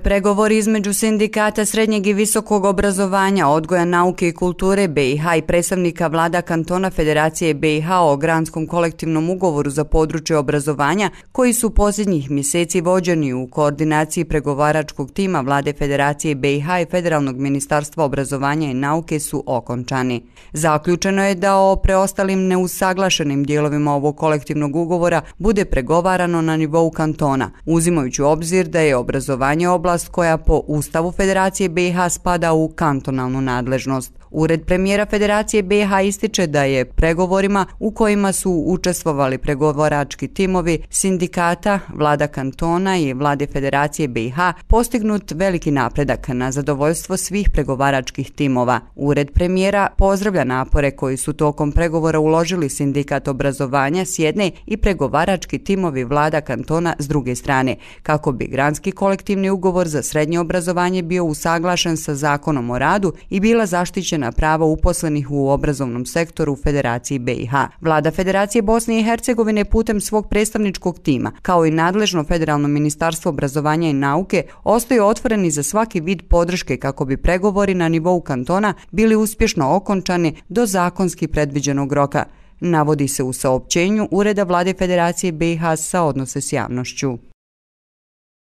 Pregovori između sindikata srednjeg i visokog obrazovanja, odgoja nauke i kulture BiH i predstavnika vlada kantona Federacije BiH o granskom kolektivnom ugovoru za područje obrazovanja, koji su posljednjih mjeseci vođeni u koordinaciji pregovaračkog tima vlade Federacije BiH i Federalnog ministarstva obrazovanja i nauke su okončani. Zaključeno je da o preostalim neusaglašenim dijelovima ovog kolektivnog ugovora bude pregovarano na nivou kantona, uzimajući obzir da je obrazovanje obrazovanje oblast koja po Ustavu Federacije BiH spada u kantonalnu nadležnost. Ured premijera Federacije BH ističe da je pregovorima u kojima su učestvovali pregovorački timovi sindikata, vlada kantona i vlade Federacije BH postignut veliki napredak na zadovoljstvo svih pregovaračkih timova. Ured premijera pozdravlja napore koji su tokom pregovora uložili sindikat obrazovanja s jedne i pregovarački timovi vlada kantona s druge strane, kako bi granski kolektivni ugovor za srednje obrazovanje bio usaglašen sa zakonom o radu i bila zaštićena na prava uposlenih u obrazovnom sektoru Federaciji BiH. Vlada Federacije Bosne i Hercegovine putem svog predstavničkog tima, kao i nadležno Federalno ministarstvo obrazovanja i nauke, ostaju otvoreni za svaki vid podrške kako bi pregovori na nivou kantona bili uspješno okončani do zakonski predviđenog roka navodi se u saopćenju Ureda vlade Federacije BiH sa odnose s javnošću.